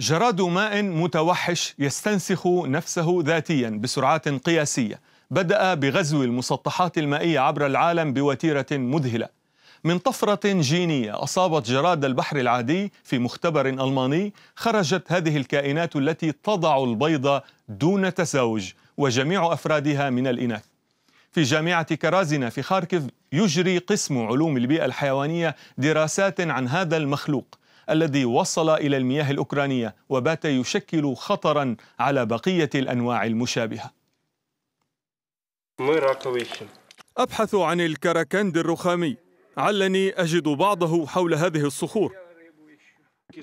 جراد ماء متوحش يستنسخ نفسه ذاتيا بسرعات قياسيه بدا بغزو المسطحات المائيه عبر العالم بوتيره مذهله من طفره جينيه اصابت جراد البحر العادي في مختبر الماني خرجت هذه الكائنات التي تضع البيض دون تزاوج وجميع افرادها من الاناث في جامعة كرازنا في خاركيف يجري قسم علوم البيئة الحيوانية دراسات عن هذا المخلوق الذي وصل إلى المياه الأوكرانية وبات يشكل خطرا على بقية الأنواع المشابهة أبحث عن الكراكند الرخامي علني أجد بعضه حول هذه الصخور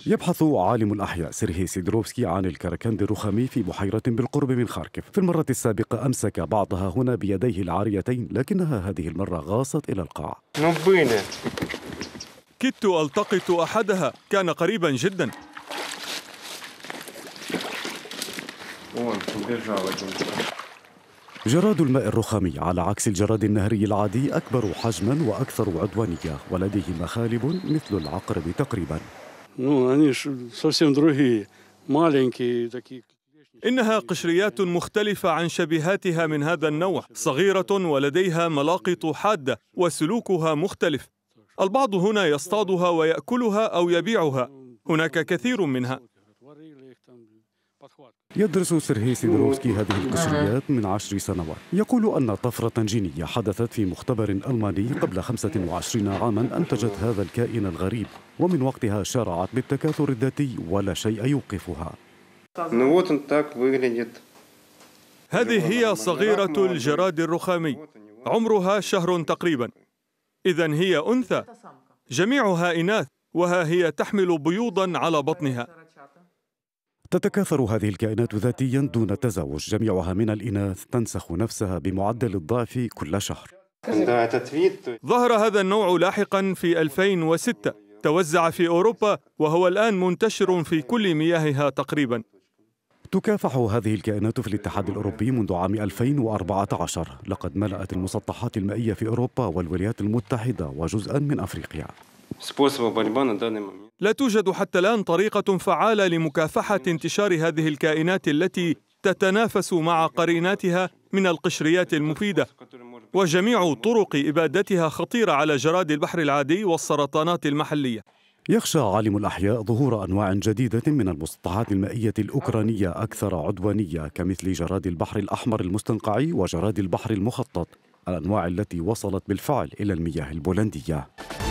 يبحث عالم الأحياء سيرهي سيدروفسكي عن الكركند الرخامي في بحيرة بالقرب من خاركف في المرة السابقة أمسك بعضها هنا بيديه العاريتين لكنها هذه المرة غاصت إلى القاع كدت التقط احدها كان قريبا جدا جراد الماء الرخامي على عكس الجراد النهري العادي أكبر حجما وأكثر عدوانية ولديه مخالب مثل العقرب تقريبا إنها قشريات مختلفة عن شبيهاتها من هذا النوع صغيرة ولديها ملاقط حادة وسلوكها مختلف البعض هنا يصطادها ويأكلها أو يبيعها هناك كثير منها يدرس سيرهي سيدروفسكي هذه القشريات من عشر سنوات يقول أن طفرة جينية حدثت في مختبر ألماني قبل 25 عاما أنتجت هذا الكائن الغريب ومن وقتها شرعت بالتكاثر الذاتي ولا شيء يوقفها هذه هي صغيرة الجراد الرخامي عمرها شهر تقريبا إذا هي أنثى جميعها إناث وها هي تحمل بيوضا على بطنها تتكاثر هذه الكائنات ذاتيا دون تزاوج جميعها من الإناث تنسخ نفسها بمعدل الضعف كل شهر ظهر هذا النوع لاحقا في 2006 توزع في أوروبا وهو الآن منتشر في كل مياهها تقريبا تكافح هذه الكائنات في الاتحاد الأوروبي منذ عام 2014 لقد ملأت المسطحات المائية في أوروبا والولايات المتحدة وجزءا من أفريقيا لا توجد حتى الآن طريقة فعالة لمكافحة انتشار هذه الكائنات التي تتنافس مع قريناتها من القشريات المفيدة وجميع طرق إبادتها خطيرة على جراد البحر العادي والسرطانات المحلية يخشى عالم الأحياء ظهور أنواع جديدة من المسطحات المائية الأوكرانية أكثر عدوانية كمثل جراد البحر الأحمر المستنقعي وجراد البحر المخطط الأنواع التي وصلت بالفعل إلى المياه البولندية